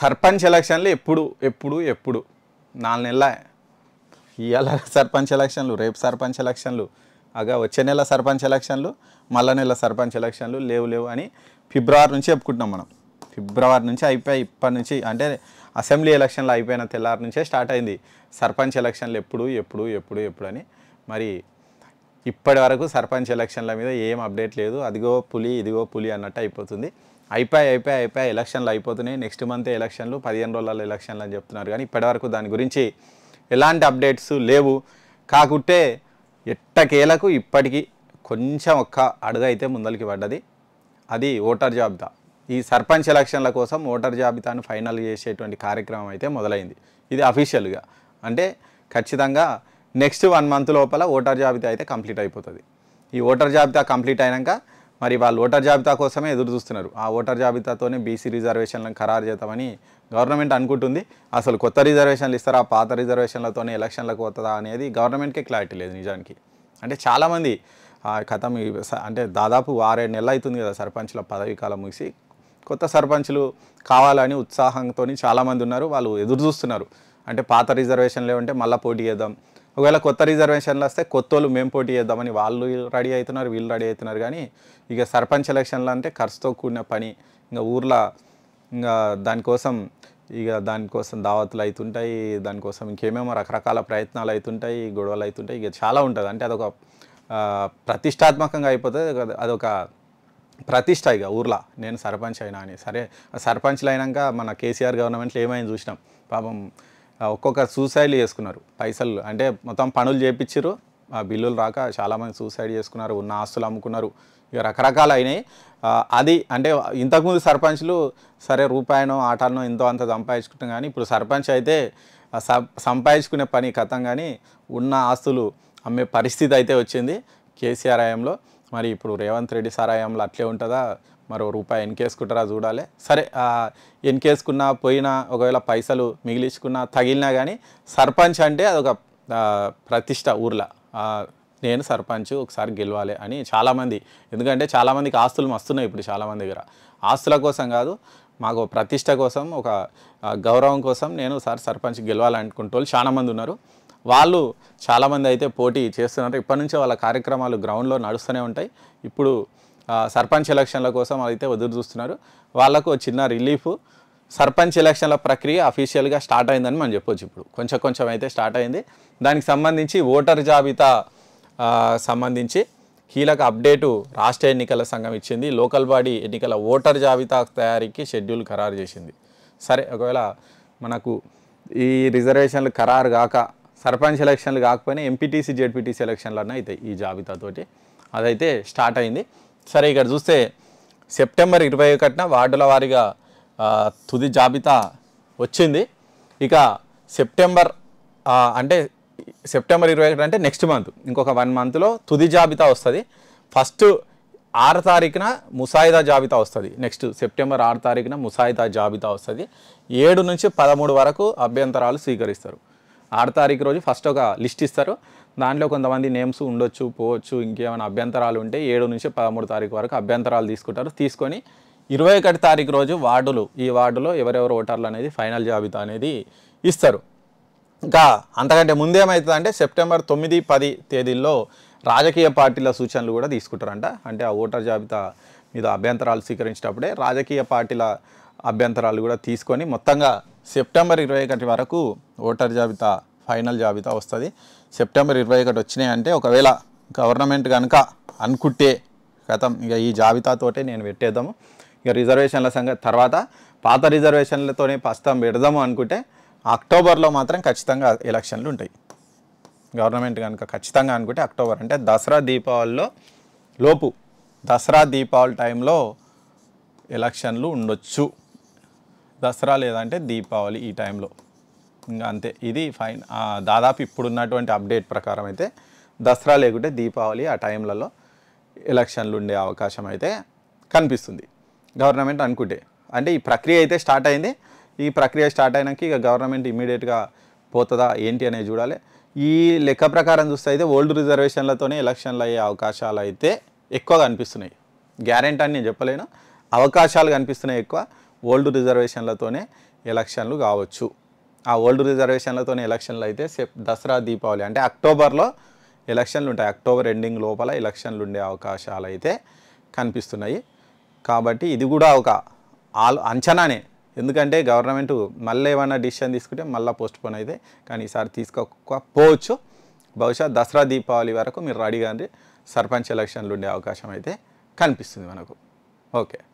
సర్పంచ్ ఎలక్షన్లు ఎప్పుడు ఎప్పుడు ఎప్పుడు నాలుగు నెలల ఇవాళ సర్పంచ్ ఎలక్షన్లు రేపు సర్పంచ్ ఎలక్షన్లు అగా వచ్చే నెల సర్పంచ్ ఎలక్షన్లు మళ్ళా నెల సర్పంచ్ ఎలక్షన్లు లేవు లేవు అని ఫిబ్రవరి నుంచి చెప్పుకుంటున్నాం మనం ఫిబ్రవరి నుంచి అయిపోయి ఇప్పటి నుంచి అంటే అసెంబ్లీ ఎలక్షన్లు అయిపోయిన తెల్లారి నుంచే స్టార్ట్ అయింది సర్పంచ్ ఎలక్షన్లు ఎప్పుడు ఎప్పుడు ఎప్పుడు ఎప్పుడు అని మరి ఇప్పటి వరకు సర్పంచ్ ఎలక్షన్ల మీద ఏం అప్డేట్ లేదు అదిగో పులి ఇదిగో పులి అన్నట్టు అయిపోతుంది అయిపోయి అయిపోయి అయిపోయి ఎలక్షన్లు అయిపోతున్నాయి నెక్స్ట్ మంత్ ఎలక్షన్లు పదిహేను రోజుల ఎలక్షన్లు అని చెప్తున్నారు కానీ ఇప్పటివరకు దాని గురించి ఎలాంటి అప్డేట్స్ లేవు కాకుంటే ఎట్టకేలకు ఇప్పటికీ కొంచెం ఒక్క అడుగు అయితే ముందరికి పడ్డది అది ఓటర్ జాబితా ఈ సర్పంచ్ ఎలక్షన్ల కోసం ఓటర్ జాబితాను ఫైనల్ చేసేటువంటి కార్యక్రమం అయితే మొదలైంది ఇది అఫీషియల్గా అంటే ఖచ్చితంగా నెక్స్ట్ వన్ మంత్ లోపల ఓటర్ జాబితా అయితే కంప్లీట్ అయిపోతుంది ఈ ఓటర్ జాబితా కంప్లీట్ అయినాక మరి వాళ్ళు ఓటర్ జాబితా కోసమే ఎదురు చూస్తున్నారు ఆ ఓటర్ జాబితాతోనే బీసీ రిజర్వేషన్లను ఖరారు చేద్దామని గవర్నమెంట్ అనుకుంటుంది అసలు కొత్త రిజర్వేషన్లు ఇస్తారా పాత రిజర్వేషన్లతోనే ఎలక్షన్లకు వస్తుందా అనేది గవర్నమెంట్కే క్లారిటీ లేదు నిజానికి అంటే చాలామంది కథం అంటే దాదాపు ఆరేడు నెలలు అవుతుంది కదా సర్పంచ్ల పదవి కాలం ముగిసి కొత్త సర్పంచ్లు కావాలని ఉత్సాహంతో చాలామంది ఉన్నారు వాళ్ళు ఎదురు చూస్తున్నారు అంటే పాత రిజర్వేషన్లు ఏమంటే మళ్ళీ పోటీ చేద్దాం ఒకవేళ కొత్త రిజర్వేషన్లు వస్తే కొత్త వాళ్ళు మేము పోటీ చేద్దామని వాళ్ళు రెడీ అవుతున్నారు వీళ్ళు రెడీ అవుతున్నారు కానీ ఇక సర్పంచ్ ఎలక్షన్లు అంటే ఖర్చుతో కూడిన పని ఇంకా ఊర్లో ఇంకా దానికోసం ఇక దానికోసం దావతులు అవుతుంటాయి దానికోసం ఇంకేమేమో రకరకాల ప్రయత్నాలు అవుతుంటాయి గొడవలు అవుతుంటాయి ఇక చాలా ఉంటుంది అంటే అదొక ప్రతిష్టాత్మకంగా అయిపోతుంది అదొక ప్రతిష్ట ఇక ఊర్లో నేను సర్పంచ్ అయినా అని సరే సర్పంచ్లు అయినాక మన కేసీఆర్ గవర్నమెంట్లో ఏమైనా చూసినాం పాపం ఒక్కొక్క సూసైడ్ చేసుకున్నారు పైసలు అంటే మొత్తం పనులు చేయించారు ఆ బిల్లులు రాక చాలామంది సూసైడ్ చేసుకున్నారు ఉన్న ఆస్తులు అమ్ముకున్నారు ఇక రకరకాలు అయినాయి అది అంటే ఇంతకుముందు సర్పంచ్లు సరే రూపాయనో ఆటలనో ఇంతో అంత సంపాదించుకుంటాం కానీ ఇప్పుడు సర్పంచ్ అయితే సంపాదించుకునే పని కథం కానీ ఉన్న ఆస్తులు అమ్మే పరిస్థితి అయితే వచ్చింది కేసీఆర్ హయాంలో మరి ఇప్పుడు రేవంత్ రెడ్డి సార్ అట్లే ఉంటుందా మరో రూపాయి ఎన్కేసుకుంటారా చూడాలి సరే ఎన్కేసుకున్నా పోయినా ఒకవేళ పైసలు మిగిలించుకున్నా తగిలినా కానీ సర్పంచ్ అంటే అదొక ప్రతిష్ట ఊర్లో నేను సర్పంచ్ ఒకసారి గెలవాలి అని చాలామంది ఎందుకంటే చాలామందికి ఆస్తులు మస్తున్నాయి ఇప్పుడు చాలామంది దగ్గర ఆస్తుల కోసం కాదు మాకు ప్రతిష్ట కోసం ఒక గౌరవం కోసం నేను సార్ సర్పంచ్ గెలవాలనుకుంటే వాళ్ళు చాలామంది ఉన్నారు వాళ్ళు చాలామంది అయితే పోటీ చేస్తున్నారు ఇప్పటి నుంచే వాళ్ళ కార్యక్రమాలు గ్రౌండ్లో నడుస్తూనే ఉంటాయి ఇప్పుడు సర్పంచ్ ఎలక్షన్ల కోసం అయితే ఎదురు చూస్తున్నారు వాళ్ళకు చిన్న రిలీఫ్ సర్పంచ్ ఎలక్షన్ల ప్రక్రియ అఫీషియల్గా స్టార్ట్ అయిందని మనం చెప్పొచ్చు ఇప్పుడు కొంచెం కొంచెం అయితే స్టార్ట్ అయింది దానికి సంబంధించి ఓటర్ జాబితా సంబంధించి కీలక అప్డేటు రాష్ట్ర ఎన్నికల సంఘం ఇచ్చింది లోకల్ బాడీ ఎన్నికల ఓటర్ జాబితా తయారీకి షెడ్యూల్ ఖరారు చేసింది సరే ఒకవేళ మనకు ఈ రిజర్వేషన్లు ఖరారు కాక సర్పంచ్ ఎలక్షన్లు కాకపోయినా ఎంపీటీసీ జెడ్పీటీసీ ఎలక్షన్లు అన్న ఈ జాబితాతోటి అదైతే స్టార్ట్ అయింది సరే ఇక్కడ చూస్తే సెప్టెంబర్ ఇరవై ఒకటిన వార్డుల వారీగా తుది జాబితా వచ్చింది ఇక సెప్టెంబర్ అంటే సెప్టెంబర్ ఇరవై ఒకటి అంటే నెక్స్ట్ మంత్ ఇంకొక వన్ మంత్లో తుది జాబితా వస్తుంది ఫస్ట్ ఆరు తారీఖున ముసాయిదా జాబితా వస్తుంది నెక్స్ట్ సెప్టెంబర్ ఆరు తారీఖున ముసాయిదా జాబితా వస్తుంది ఏడు నుంచి పదమూడు వరకు అభ్యంతరాలు స్వీకరిస్తారు ఆరు తారీఖు రోజు ఫస్ట్ ఒక లిస్ట్ ఇస్తారు దాంట్లో కొంతమంది నేమ్స్ ఉండొచ్చు పోవచ్చు ఇంకేమైనా అభ్యంతరాలు ఉంటే ఏడు నుంచి పదమూడు తారీఖు వరకు అభ్యంతరాలు తీసుకుంటారు తీసుకొని ఇరవై ఒకటి తారీఖు రోజు వార్డులు ఈ వార్డులో ఎవరెవరు ఓటర్లు అనేది ఫైనల్ జాబితా అనేది ఇస్తారు ఇంకా అంతకంటే ముందేమవుతుందంటే సెప్టెంబర్ తొమ్మిది పది తేదీల్లో రాజకీయ పార్టీల సూచనలు కూడా తీసుకుంటారంట అంటే ఆ ఓటర్ జాబితా మీద అభ్యంతరాలు స్వీకరించేటప్పుడే రాజకీయ పార్టీల అభ్యంతరాలు కూడా తీసుకొని మొత్తంగా సెప్టెంబర్ ఇరవై ఒకటి వరకు ఓటర్ జాబితా ఫైనల్ జాబితా వస్తుంది సెప్టెంబర్ ఇరవై ఒకటి వచ్చినాయి అంటే ఒకవేళ గవర్నమెంట్ కనుక అనుకుంటే గతం ఇక ఈ జాబితాతోటే నేను పెట్టేద్దాము ఇక రిజర్వేషన్ల సంగతి తర్వాత పాత రిజర్వేషన్లతోనే ప్రస్తుతం పెడదాము అనుకుంటే అక్టోబర్లో మాత్రం ఖచ్చితంగా ఎలక్షన్లు ఉంటాయి గవర్నమెంట్ కనుక ఖచ్చితంగా అనుకుంటే అక్టోబర్ అంటే దసరా దీపావళిలో లోపు దసరా దీపావళి టైంలో ఎలక్షన్లు ఉండొచ్చు దసరా లేదంటే దీపావళి ఈ టైంలో ఇంకా అంతే ఇది ఫైన్ దాదాపు ఇప్పుడున్నటువంటి అప్డేట్ ప్రకారం అయితే దసరా లేకుంటే దీపావళి ఆ టైంలలో ఎలక్షన్లు ఉండే అవకాశం అయితే కనిపిస్తుంది గవర్నమెంట్ అనుకుంటే అంటే ఈ ప్రక్రియ అయితే స్టార్ట్ అయింది ఈ ప్రక్రియ స్టార్ట్ అయినాక ఇక గవర్నమెంట్ ఇమీడియట్గా పోతుందా ఏంటి అనేది చూడాలి ఈ లెక్క ప్రకారం చూస్తే అయితే ఓల్డ్ రిజర్వేషన్లతోనే ఎలక్షన్లు అయ్యే అవకాశాలు అయితే ఎక్కువ కనిపిస్తున్నాయి గ్యారెంటీ అని నేను చెప్పలేను అవకాశాలు కనిపిస్తున్నాయి ఎక్కువ ఓల్డ్ రిజర్వేషన్లతోనే ఎలక్షన్లు కావచ్చు ఆ ఓల్డ్ రిజర్వేషన్లతో ఎలక్షన్లు అయితే సెప్ దసరా దీపావళి అంటే అక్టోబర్లో ఎలక్షన్లు ఉంటాయి అక్టోబర్ ఎండింగ్ లోపల ఎలక్షన్లు ఉండే అవకాశాలు అయితే కనిపిస్తున్నాయి కాబట్టి ఇది కూడా ఒక ఆలో అంచనానే ఎందుకంటే గవర్నమెంట్ మళ్ళీ ఏమైనా డిసిషన్ తీసుకుంటే మళ్ళీ పోస్ట్పోన్ అయితే కానీ ఈసారి తీసుకోకపోవచ్చు బహుశా దసరా దీపావళి వరకు మీరు రెడీగా సర్పంచ్ ఎలక్షన్లు ఉండే అవకాశం అయితే కనిపిస్తుంది మనకు ఓకే